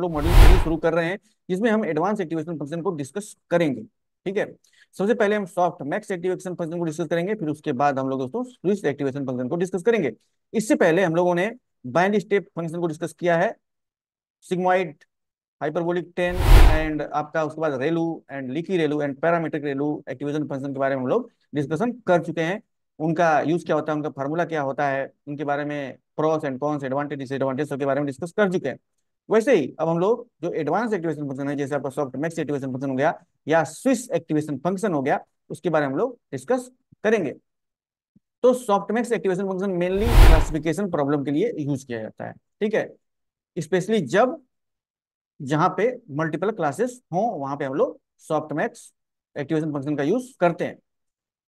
लोग module three शुरू कर रहे हैं जिसमें हम एडवांस एक्टिवेशन फंक्शन को डिस्कस करेंगे ठीक है सबसे पहले हम सॉफ्ट मैक्स एक्टिवेशन फंक्शन को डिस्कस करेंगे फिर उसके बाद हम लोग दोस्तों स्विच एक्टिवेशन फंक्शन को डिस्कस करेंगे इससे पहले हम लोगों ने बाइंड स्टेप फंक्शन को डिस्कस किया है सिग्माइड हाइपरबोलिक टेन एंड आपका उसके बाद ReLU and leaky ReLU and parametric ReLU activation function के बारे में हम लोग डिस्कशन कर चुके हैं उनका यूज क्या होता है उनका फार्मूला क्या होता है उनके बारे में pros and cons advantage disadvantage के बारे में डिस्कस कर चुके हैं वैसे ही अब हम लोग जो एडवांस एक्टिवेशन फंक्शन है जैसे आपका सॉफ्ट मैक्स एक्टिवेशन फंक्शन हो गया या स्विस एक्टिवेशन फंक्शन हो गया उसके बारे में हम लोग डिस्कस करेंगे तो softmax activation function mainly classification problem के लिए यूज किया जाता है ठीक है स्पेशली जब जहां पे मल्टीपल क्लासेस हो वहां पे हम लोग सॉफ्ट मैक्स एक्टिवेशन फंक्शन का यूज करते हैं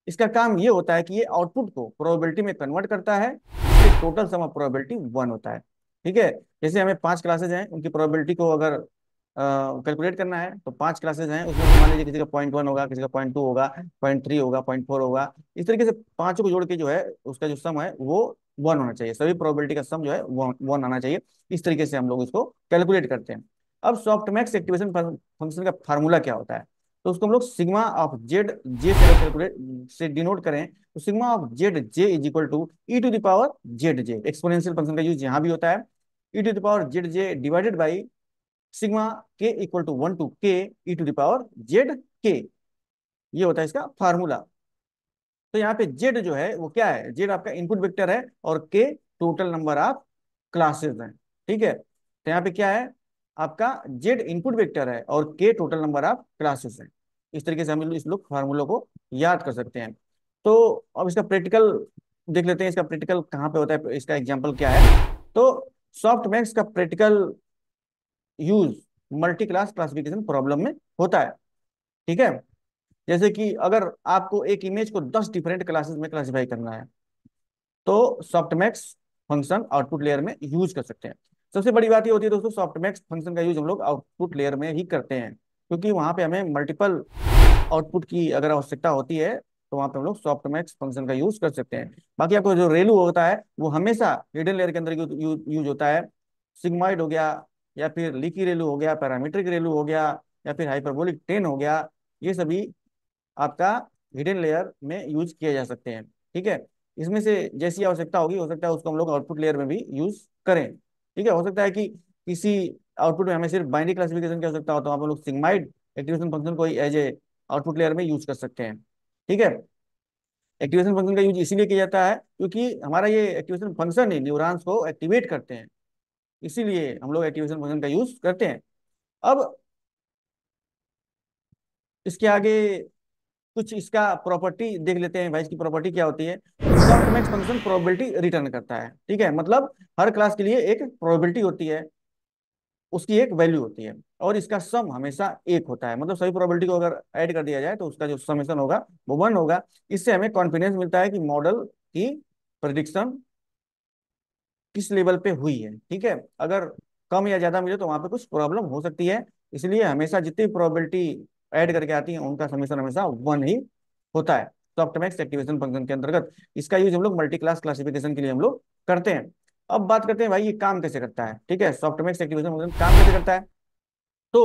इसका काम ये होता है कि ये आउटपुट को प्रोबेबिलिटी में कन्वर्ट करता है total sum of probability one होता है ठीक है जैसे हमें पांच क्लासेज हैं उनकी प्रोबेबिलिटी को अगर कैलकुलेट करना है तो पांच क्लासेज हैं उसमें मान लीजिए किसी का पॉइंट वन होगा किसी का पॉइंट टू होगा पॉइंट थ्री होगा पॉइंट फोर होगा इस तरीके से पांचों को जोड़ के जो है उसका जो सम है वो वन होना चाहिए सभी प्रोबेबिलिटी का सम जो है वन आना चाहिए इस तरीके से हम लोग इसको कैलकुलेट करते हैं अब सॉफ्टमैक्स एक्टिवेशन फंक्शन का फार्मूला क्या होता है तो उसको हम लोग सिग्मा ऑफ जेड जे से कैलकुलेट से डिनोट करें तो sigma of z j is equal to e to the power z j exponential function का यूज यहाँ भी होता है e to the power zj divided by sigma k equal to one to K e to the power Z के ये होता है इसका फार्मूला तो यहाँ पे जेड जो है वो क्या है जेड आपका इनपुट वेक्टर है और के टोटल नंबर ऑफ क्लासेस हैं ठीक है तो यहाँ पे क्या है आपका जेड इनपुट वेक्टर है और के टोटल नंबर ऑफ क्लासेस हैं इस तरीके से हम इस लोग फार्मूलों को याद कर सकते हैं तो अब इसका प्रैक्टिकल देख लेते हैं इसका प्रैक्टिकल कहाँ पे होता है इसका एग्जाम्पल क्या है तो सॉफ्ट मैक्स का practical use multi class classification problem में होता है ठीक है जैसे कि अगर आपको एक इमेज को दस डिफरेंट क्लासेस में क्लासिफाई करना है तो सॉफ्टमैक्स फंक्शन आउटपुट लेयर में यूज कर सकते हैं सबसे बड़ी बात ये होती है दोस्तों सॉफ्टमैक्स फंक्शन का यूज हम लोग आउटपुट लेयर में ही करते हैं क्योंकि वहां पे हमें मल्टीपल आउटपुट की अगर आवश्यकता होती है तो वहां पे हम लोग सॉफ्ट मैक्स फंक्शन का यूज कर सकते हैं बाकी आपको जो रेलू होता है वो हमेशा हिडन लेयर के अंदर यूज होता है सिग्माइड हो गया या फिर लिकी रेलू हो गया पैरामीट्रिक रेलू हो गया या फिर हाइपरबोलिक टेन हो गया ये सभी आपका हिडन लेयर में यूज किया जा सकते हैं ठीक है इसमें से जैसी आवश्यकता होगी हो सकता है उसको हम लोग आउटपुट लेयर में भी यूज करें ठीक है हो सकता है कि किसी आउटपुट में हमें सिर्फ बाइनरी क्लासिफिकेशन की आवश्यकता हो तो आप लोग सिग्माइड एक्टिवेशन फंक्शन को एज ए आउटपुट लेयर में यूज कर सकते हैं ठीक है एक्टिवेशन फंक्शन का यूज इसीलिए किया जाता है क्योंकि हमारा ये एक्टिवेशन फंक्शन ही न्यूरॉन्स को एक्टिवेट करते हैं इसीलिए हम लोग एक्टिवेशन फंक्शन का यूज करते हैं अब इसके आगे कुछ इसका प्रॉपर्टी देख लेते हैं भाई इसकी प्रॉपर्टी क्या होती है फंक्शन प्रोबेबिलिटी रिटर्न करता है ठीक है मतलब हर क्लास के लिए एक प्रोबेबिलिटी होती है उसकी एक वैल्यू होती है और इसका सम हमेशा एक होता है मतलब सभी प्रोबेबिलिटी को अगर ऐड कर दिया जाए तो उसका जो समेशन होगा वो वन होगा इससे हमें कॉन्फिडेंस मिलता है कि मॉडल की प्रडिक्शन किस लेवल पे हुई है ठीक है अगर कम या ज्यादा मिले तो वहां पे कुछ प्रॉब्लम हो सकती है इसलिए हमेशा जितनी प्रोबेबिलिटी ऐड करके आती है उनका समेशन हमेशा वन ही होता है तो एक्टिवेशन फंक्शन के अंतर्गत इसका यूज हम लोग मल्टी क्लास क्लासिफिकेशन के लिए हम लोग करते हैं अब बात करते हैं भाई ये काम कैसे करता है ठीक है सॉफ्टमेक्स एक्टिवेशन फंक्शन काम कैसे करता है तो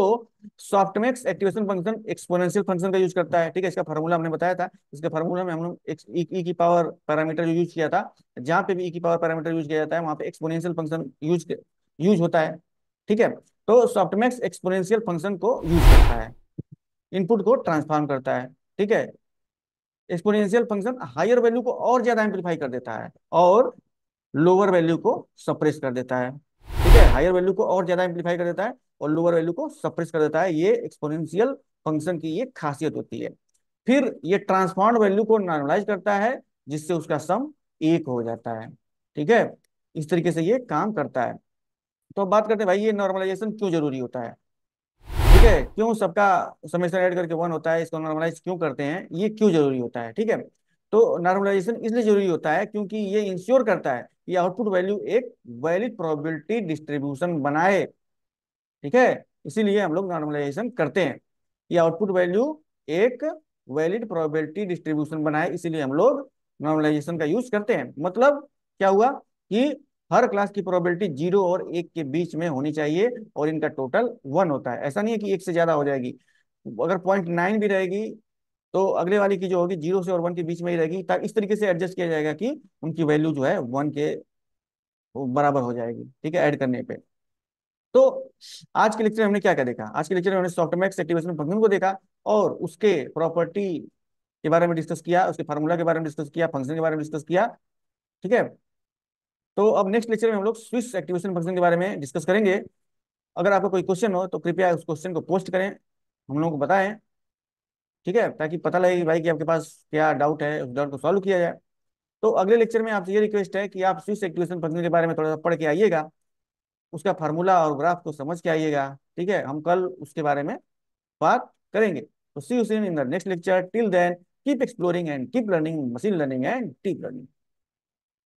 softmax activation function exponential function का यूज करता है ठीक है इसका फॉर्मूला हमने बताया था इसके फॉर्मूला में हम लोग ई e, e की पावर पैरामीटर यूज किया था जहां पे भी ई e की पावर पैरामीटर यूज किया जाता है वहां पे एक्सपोनेंशियल फंक्शन यूज यूज होता है ठीक है तो सॉफ्टमेक्स एक्सपोनेंशियल फंक्शन को यूज करता है इनपुट को ट्रांसफॉर्म करता है ठीक है एक्सपोनेंशियल फंक्शन हायर वैल्यू को और ज्यादा एम्पलीफाई कर देता है और लोअर वैल्यू को सप्रेस कर देता है ठीक है हायर वैल्यू को और ज्यादा एम्पलीफाई कर देता है और लोअर वैल्यू को सप्रेस कर देता है ये एक्सपोनेंशियल फंक्शन की ये खासियत होती है फिर ये ट्रांसफॉर्म वैल्यू को नॉर्मलाइज करता है जिससे उसका सम एक हो जाता है ठीक है इस तरीके से ये काम करता है तो बात करते हैं भाई ये नॉर्मलाइजेशन क्यों जरूरी होता है ठीक है क्यों सबका समेशन ऐड करके वन होता है इसको नॉर्मलाइज क्यों करते हैं ये क्यों जरूरी होता है ठीक है तो नॉर्मलाइजेशन इसलिए जरूरी होता है क्योंकि ये इंश्योर करता है कि आउटपुट वैल्यू एक वैलिड प्रोबेबिलिटी डिस्ट्रीब्यूशन बनाए ठीक है इसीलिए हम लोग नॉर्मलाइजेशन करते हैं कि आउटपुट वैल्यू एक वैलिड प्रोबेबिलिटी डिस्ट्रीब्यूशन बनाए इसीलिए हम लोग नॉर्मलाइजेशन का यूज करते हैं मतलब क्या हुआ कि हर क्लास की प्रोबेबिलिटी जीरो और एक के बीच में होनी चाहिए और इनका टोटल वन होता है ऐसा नहीं है कि एक से ज्यादा हो जाएगी अगर पॉइंट नाइन भी रहेगी तो अगले वाली की जो होगी जीरो से और वन के बीच में ही रहेगी ताकि इस तरीके से एडजस्ट किया जाएगा कि उनकी वैल्यू जो है वन के बराबर हो जाएगी ठीक है ऐड करने पे तो आज के लेक्चर हमने क्या क्या देखा आज के लेक्चर में हमने सॉफ्टमैक्स एक्टिवेशन फंक्शन को देखा और उसके प्रॉपर्टी के बारे में डिस्कस किया उसके फार्मूला के बारे में डिस्कस किया फंक्शन के बारे में डिस्कस किया ठीक है तो अब नेक्स्ट लेक्चर में हम लोग स्विस एक्टिवेशन फंक्शन के बारे में डिस्कस करेंगे अगर आपको कोई क्वेश्चन हो तो कृपया उस क्वेश्चन को पोस्ट करें हम लोगों को बताएं ठीक है ताकि पता लगे भाई कि आपके पास क्या डाउट है उस डाउट को सॉल्व किया जाए तो अगले लेक्चर में आपसे ये रिक्वेस्ट है कि आप स्विस एक्टिवेशन फंक्शन के बारे में थोड़ा सा पढ़ के आइएगा उसका फार्मूला और ग्राफ को समझ के आइएगा ठीक है हम कल उसके बारे में बात करेंगे तो see you soon in the next lecture till then keep exploring and keep learning machine learning and deep learning